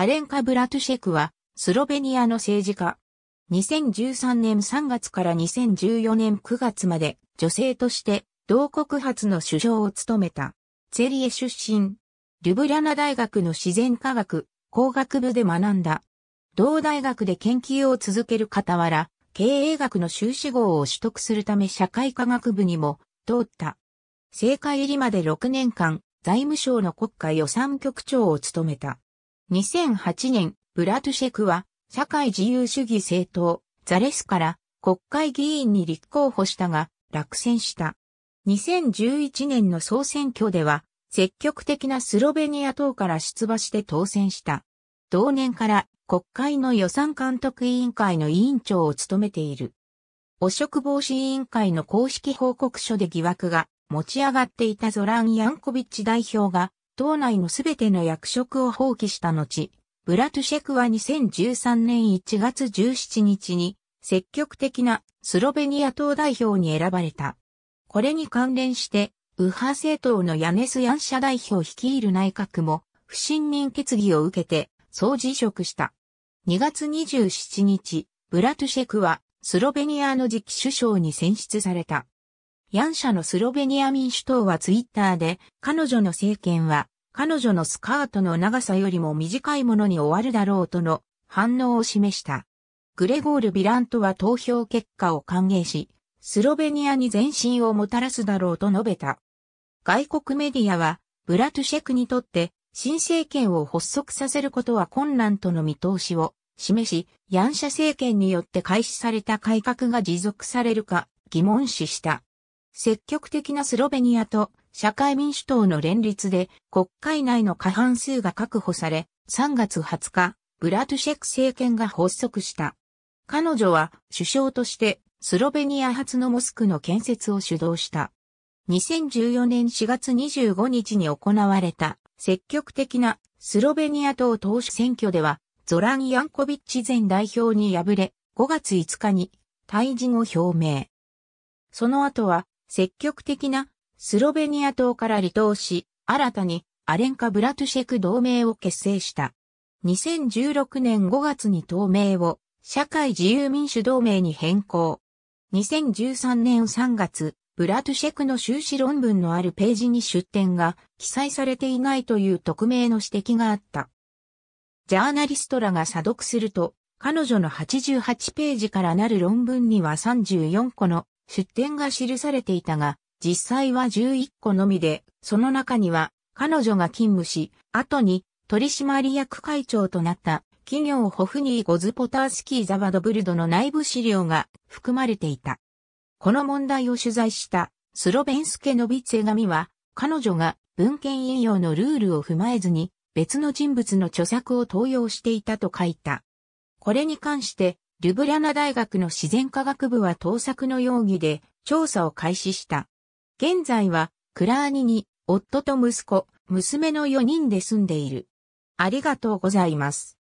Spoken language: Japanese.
アレンカ・ブラトシェクは、スロベニアの政治家。2013年3月から2014年9月まで、女性として、同国初の首相を務めた。ツェリエ出身。ルブリャナ大学の自然科学、工学部で学んだ。同大学で研究を続ける傍ら、経営学の修士号を取得するため社会科学部にも通った。政界入りまで6年間、財務省の国家予算局長を務めた。2008年、ブラトシェクは、社会自由主義政党、ザレスから国会議員に立候補したが、落選した。2011年の総選挙では、積極的なスロベニア党から出馬して当選した。同年から国会の予算監督委員会の委員長を務めている。汚職防止委員会の公式報告書で疑惑が持ち上がっていたゾラン・ヤンコビッチ代表が党内のすべての役職を放棄した後、ブラトシェクは2013年1月17日に積極的なスロベニア党代表に選ばれた。これに関連して、右派政党のヤネス・ヤンシャ代表率いる内閣も不信任決議を受けて総辞職した。2月27日、ブラトシェクはスロベニアの次期首相に選出された。ヤンシャのスロベニア民主党はツイッターで、彼女の政権は彼女のスカートの長さよりも短いものに終わるだろうとの反応を示した。グレゴール・ビラントは投票結果を歓迎し、スロベニアに前進をもたらすだろうと述べた。外国メディアは、ブラトゥシェクにとって新政権を発足させることは困難との見通しを示し、ヤンシャ政権によって開始された改革が持続されるか疑問視した。積極的なスロベニアと社会民主党の連立で国会内の過半数が確保され、3月20日、ブラトゥシェク政権が発足した。彼女は首相としてスロベニア発のモスクの建設を主導した。2014年4月25日に行われた積極的なスロベニア党党首選挙ではゾラン・ヤンコビッチ前代表に敗れ5月5日に退陣を表明。その後は積極的なスロベニア島から離島し、新たにアレンカ・ブラトゥシェク同盟を結成した。2016年5月に同盟を社会自由民主同盟に変更。2013年3月、ブラトゥシェクの修士論文のあるページに出典が記載されていないという匿名の指摘があった。ジャーナリストらが査読すると、彼女の88ページからなる論文には34個の出典が記されていたが、実際は11個のみで、その中には彼女が勤務し、後に取締役会長となった企業ホフニー・ゴズポタースキー・ザバドブルドの内部資料が含まれていた。この問題を取材したスロベンスケ・ノビツェ紙は、彼女が文献引用のルールを踏まえずに別の人物の著作を登用していたと書いた。これに関して、ルブリャナ大学の自然科学部は盗作の容疑で調査を開始した。現在は、クラーニに、夫と息子、娘の4人で住んでいる。ありがとうございます。